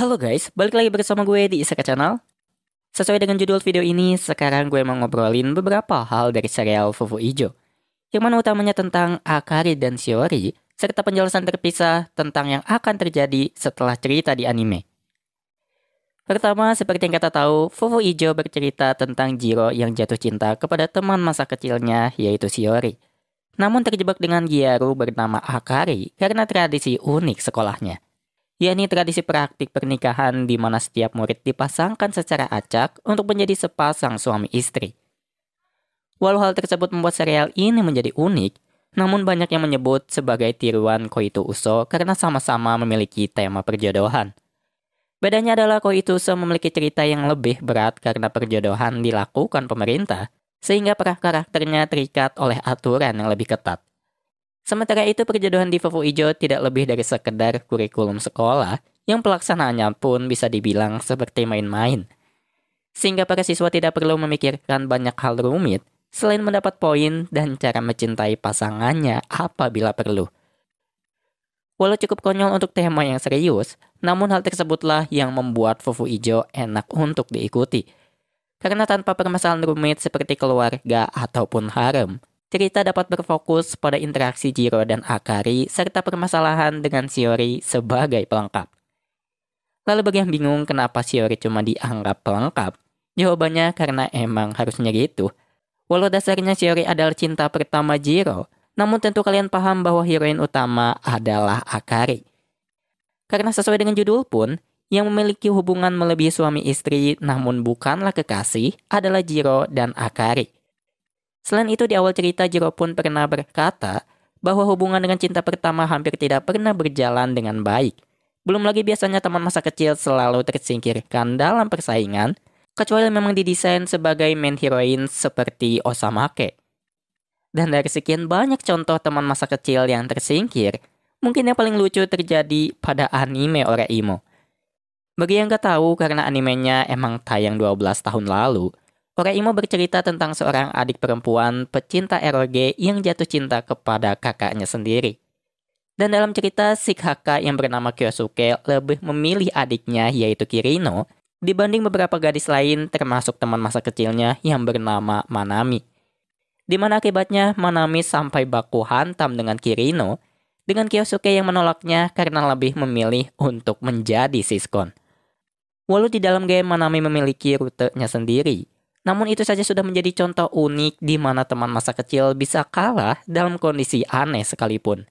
Halo guys, balik lagi bersama gue di Isaka Channel. Sesuai dengan judul video ini, sekarang gue mau ngobrolin beberapa hal dari serial Fufu Ijo. Yang mana utamanya tentang Akari dan Shiori, serta penjelasan terpisah tentang yang akan terjadi setelah cerita di anime. Pertama, seperti yang kita tahu, Fufu Ijo bercerita tentang Jiro yang jatuh cinta kepada teman masa kecilnya, yaitu Shiori. Namun terjebak dengan giaru bernama Akari karena tradisi unik sekolahnya yakni tradisi praktik pernikahan di mana setiap murid dipasangkan secara acak untuk menjadi sepasang suami istri. Walau hal tersebut membuat serial ini menjadi unik, namun banyak yang menyebut sebagai tiruan Koito Uso karena sama-sama memiliki tema perjodohan. Bedanya adalah Koito Uso memiliki cerita yang lebih berat karena perjodohan dilakukan pemerintah, sehingga para karakternya terikat oleh aturan yang lebih ketat. Sementara itu perjodohan di Fofo Ijo tidak lebih dari sekedar kurikulum sekolah yang pelaksanaannya pun bisa dibilang seperti main-main. Sehingga para siswa tidak perlu memikirkan banyak hal rumit selain mendapat poin dan cara mencintai pasangannya apabila perlu. Walau cukup konyol untuk tema yang serius, namun hal tersebutlah yang membuat Fufu Ijo enak untuk diikuti. Karena tanpa permasalahan rumit seperti keluarga ataupun harem, cerita dapat berfokus pada interaksi Jiro dan Akari serta permasalahan dengan Shiori sebagai pelengkap. Lalu bagi yang bingung kenapa Shiori cuma dianggap pelengkap, jawabannya karena emang harusnya gitu. Walau dasarnya Shiori adalah cinta pertama Jiro, namun tentu kalian paham bahwa heroin utama adalah Akari. Karena sesuai dengan judul pun, yang memiliki hubungan melebihi suami istri namun bukanlah kekasih adalah Jiro dan Akari. Selain itu, di awal cerita Jiro pun pernah berkata bahwa hubungan dengan cinta pertama hampir tidak pernah berjalan dengan baik. Belum lagi biasanya teman masa kecil selalu tersingkirkan dalam persaingan, kecuali memang didesain sebagai main heroine seperti Osamake. Dan dari sekian banyak contoh teman masa kecil yang tersingkir, mungkin yang paling lucu terjadi pada anime Oreimo. Bagi yang gak tahu karena animenya emang tayang 12 tahun lalu, Oreimo bercerita tentang seorang adik perempuan pecinta ROG yang jatuh cinta kepada kakaknya sendiri. Dan dalam cerita, si yang bernama Kyosuke lebih memilih adiknya yaitu Kirino dibanding beberapa gadis lain termasuk teman masa kecilnya yang bernama Manami. Di mana akibatnya Manami sampai baku hantam dengan Kirino dengan Kyosuke yang menolaknya karena lebih memilih untuk menjadi siskon. Walau di dalam game Manami memiliki rutenya sendiri, namun itu saja sudah menjadi contoh unik di mana teman masa kecil bisa kalah dalam kondisi aneh sekalipun.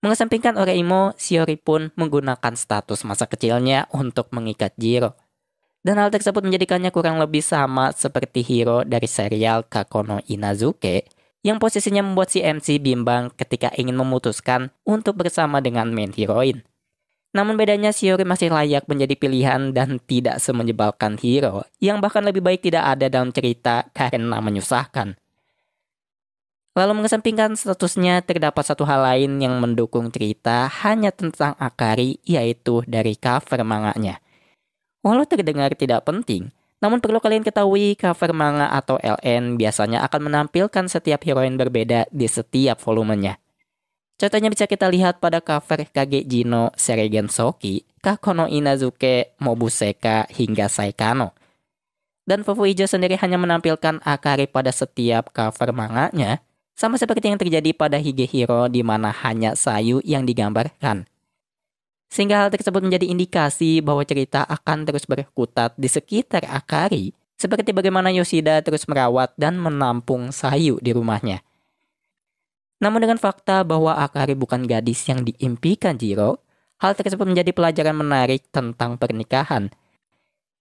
Mengesampingkan Oreimo, Shiori pun menggunakan status masa kecilnya untuk mengikat Jiro. Dan hal tersebut menjadikannya kurang lebih sama seperti hero dari serial Kakono Inazuke yang posisinya membuat si MC bimbang ketika ingin memutuskan untuk bersama dengan main heroin. Namun bedanya Shiori masih layak menjadi pilihan dan tidak semenyebalkan hero yang bahkan lebih baik tidak ada dalam cerita karena menyusahkan. Lalu mengesampingkan statusnya, terdapat satu hal lain yang mendukung cerita hanya tentang Akari, yaitu dari cover manganya. Walau terdengar tidak penting, namun perlu kalian ketahui cover manga atau LN biasanya akan menampilkan setiap heroin berbeda di setiap volumenya. Contohnya bisa kita lihat pada cover Kage Jino Soki, Kakono Inazuke, Mobuseka, hingga Saikano. Dan Fufu Ijo sendiri hanya menampilkan Akari pada setiap cover manganya, sama seperti yang terjadi pada Higehiro di mana hanya Sayu yang digambarkan. Sehingga hal tersebut menjadi indikasi bahwa cerita akan terus berkutat di sekitar Akari, seperti bagaimana Yoshida terus merawat dan menampung Sayu di rumahnya. Namun dengan fakta bahwa Akari bukan gadis yang diimpikan Jiro, hal tersebut menjadi pelajaran menarik tentang pernikahan.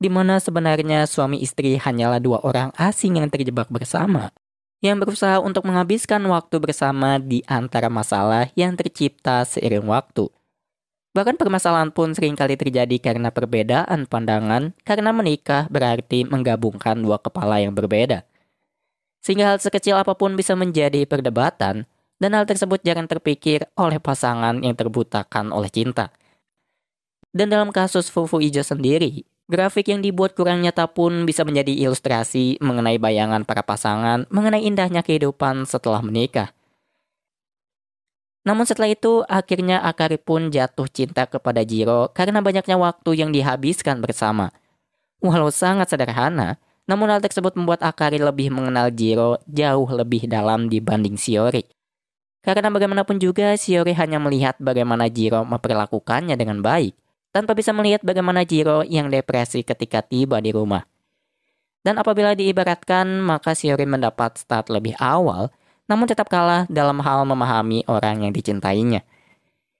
Di mana sebenarnya suami istri hanyalah dua orang asing yang terjebak bersama, yang berusaha untuk menghabiskan waktu bersama di antara masalah yang tercipta seiring waktu. Bahkan permasalahan pun seringkali terjadi karena perbedaan pandangan, karena menikah berarti menggabungkan dua kepala yang berbeda. Sehingga hal sekecil apapun bisa menjadi perdebatan, dan hal tersebut jangan terpikir oleh pasangan yang terbutakan oleh cinta. Dan dalam kasus Fufu Ijo sendiri, grafik yang dibuat kurang nyata pun bisa menjadi ilustrasi mengenai bayangan para pasangan mengenai indahnya kehidupan setelah menikah. Namun setelah itu, akhirnya Akari pun jatuh cinta kepada Jiro karena banyaknya waktu yang dihabiskan bersama. Walau sangat sederhana, namun hal tersebut membuat Akari lebih mengenal Jiro jauh lebih dalam dibanding Shiori. Karena bagaimanapun juga, Shiori hanya melihat bagaimana Jiro memperlakukannya dengan baik, tanpa bisa melihat bagaimana Jiro yang depresi ketika tiba di rumah. Dan apabila diibaratkan, maka Shiori mendapat start lebih awal, namun tetap kalah dalam hal memahami orang yang dicintainya.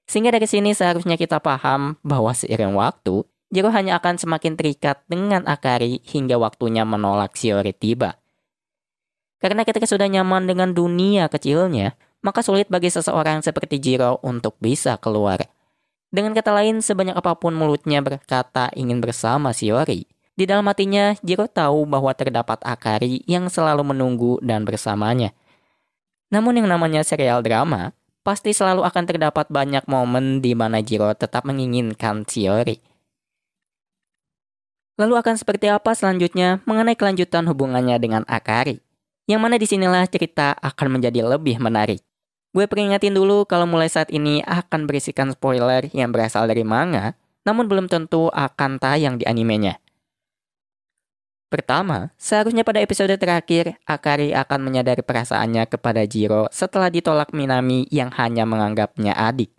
Sehingga dari sini seharusnya kita paham bahwa seiring waktu, Jiro hanya akan semakin terikat dengan Akari hingga waktunya menolak Shiori tiba. Karena ketika sudah nyaman dengan dunia kecilnya, maka sulit bagi seseorang seperti Jiro untuk bisa keluar. Dengan kata lain, sebanyak apapun mulutnya berkata ingin bersama Shiori. Di dalam hatinya, Jiro tahu bahwa terdapat Akari yang selalu menunggu dan bersamanya. Namun yang namanya serial drama, pasti selalu akan terdapat banyak momen di mana Jiro tetap menginginkan Shiori. Lalu akan seperti apa selanjutnya mengenai kelanjutan hubungannya dengan Akari? Yang mana disinilah cerita akan menjadi lebih menarik. Gue peringatin dulu kalau mulai saat ini akan berisikan spoiler yang berasal dari manga, namun belum tentu akan tayang di animenya. Pertama, seharusnya pada episode terakhir, Akari akan menyadari perasaannya kepada Jiro setelah ditolak Minami yang hanya menganggapnya adik.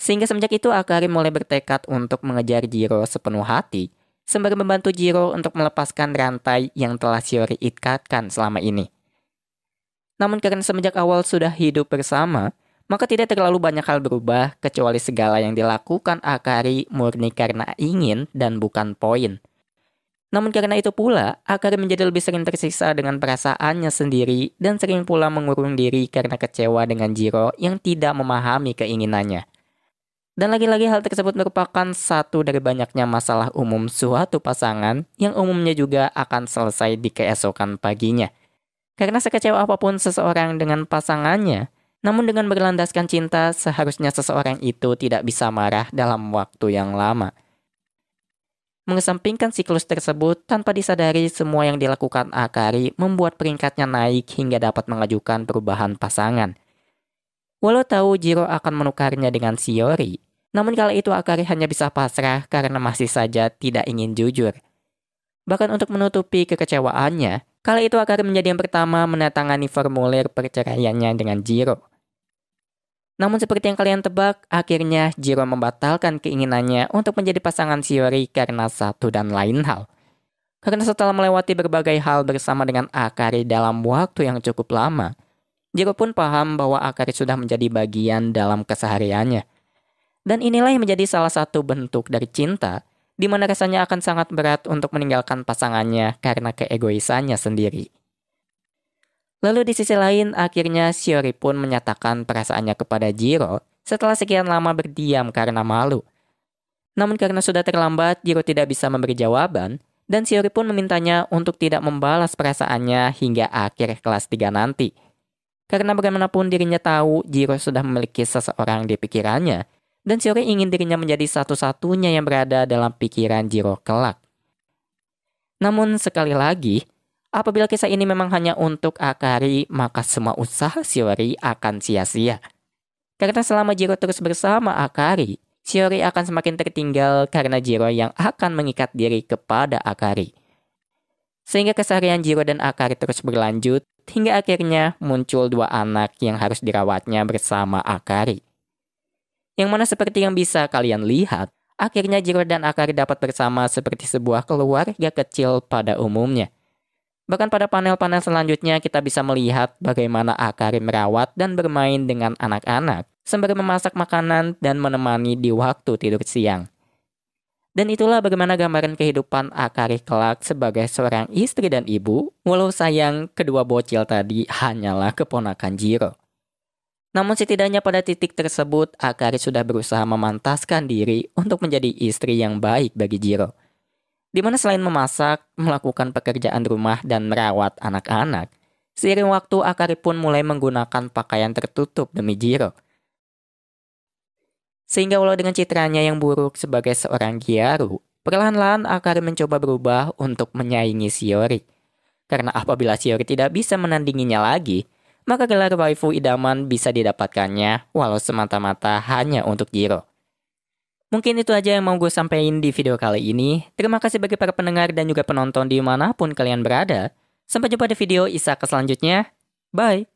Sehingga semenjak itu Akari mulai bertekad untuk mengejar Jiro sepenuh hati, sembari membantu Jiro untuk melepaskan rantai yang telah Shiori ikatkan selama ini. Namun karena semenjak awal sudah hidup bersama, maka tidak terlalu banyak hal berubah kecuali segala yang dilakukan Akari murni karena ingin dan bukan poin. Namun karena itu pula, Akari menjadi lebih sering tersiksa dengan perasaannya sendiri dan sering pula mengurung diri karena kecewa dengan Jiro yang tidak memahami keinginannya. Dan lagi-lagi hal tersebut merupakan satu dari banyaknya masalah umum suatu pasangan yang umumnya juga akan selesai di keesokan paginya – karena sekecewa apapun seseorang dengan pasangannya, namun dengan berlandaskan cinta, seharusnya seseorang itu tidak bisa marah dalam waktu yang lama. Mengesampingkan siklus tersebut, tanpa disadari semua yang dilakukan Akari membuat peringkatnya naik hingga dapat mengajukan perubahan pasangan. Walau tahu Jiro akan menukarnya dengan Siori, namun kala itu Akari hanya bisa pasrah karena masih saja tidak ingin jujur. Bahkan untuk menutupi kekecewaannya, Kala itu Akari menjadi yang pertama menatangani formulir perceraiannya dengan Jiro. Namun seperti yang kalian tebak, akhirnya Jiro membatalkan keinginannya untuk menjadi pasangan Shiori karena satu dan lain hal. Karena setelah melewati berbagai hal bersama dengan Akari dalam waktu yang cukup lama, Jiro pun paham bahwa Akari sudah menjadi bagian dalam kesehariannya. Dan inilah yang menjadi salah satu bentuk dari cinta, di mana rasanya akan sangat berat untuk meninggalkan pasangannya karena keegoisannya sendiri. Lalu di sisi lain, akhirnya Shiori pun menyatakan perasaannya kepada Jiro setelah sekian lama berdiam karena malu. Namun karena sudah terlambat, Jiro tidak bisa memberi jawaban, dan Shiori pun memintanya untuk tidak membalas perasaannya hingga akhir kelas 3 nanti. Karena bagaimanapun dirinya tahu Jiro sudah memiliki seseorang di pikirannya, dan Shiori ingin dirinya menjadi satu-satunya yang berada dalam pikiran Jiro kelak. Namun sekali lagi, apabila kisah ini memang hanya untuk Akari, maka semua usaha Shiori akan sia-sia. Karena selama Jiro terus bersama Akari, Shiori akan semakin tertinggal karena Jiro yang akan mengikat diri kepada Akari. Sehingga keseharian Jiro dan Akari terus berlanjut hingga akhirnya muncul dua anak yang harus dirawatnya bersama Akari. Yang mana seperti yang bisa kalian lihat, akhirnya Jiro dan Akari dapat bersama seperti sebuah keluarga kecil pada umumnya. Bahkan pada panel-panel selanjutnya kita bisa melihat bagaimana Akari merawat dan bermain dengan anak-anak, sembari memasak makanan dan menemani di waktu tidur siang. Dan itulah bagaimana gambaran kehidupan Akari kelak sebagai seorang istri dan ibu, walau sayang kedua bocil tadi hanyalah keponakan Jiro. Namun setidaknya pada titik tersebut, Akari sudah berusaha memantaskan diri untuk menjadi istri yang baik bagi Jiro. Di mana selain memasak, melakukan pekerjaan rumah dan merawat anak-anak, seiring waktu Akari pun mulai menggunakan pakaian tertutup demi Jiro. Sehingga walau dengan citranya yang buruk sebagai seorang giaru, perlahan-lahan Akari mencoba berubah untuk menyaingi Siori, Karena apabila Siori tidak bisa menandinginya lagi, maka gelar waifu idaman bisa didapatkannya walau semata-mata hanya untuk Jiro. Mungkin itu aja yang mau gue sampaikan di video kali ini. Terima kasih bagi para pendengar dan juga penonton dimanapun kalian berada. Sampai jumpa di video Isaka selanjutnya. Bye!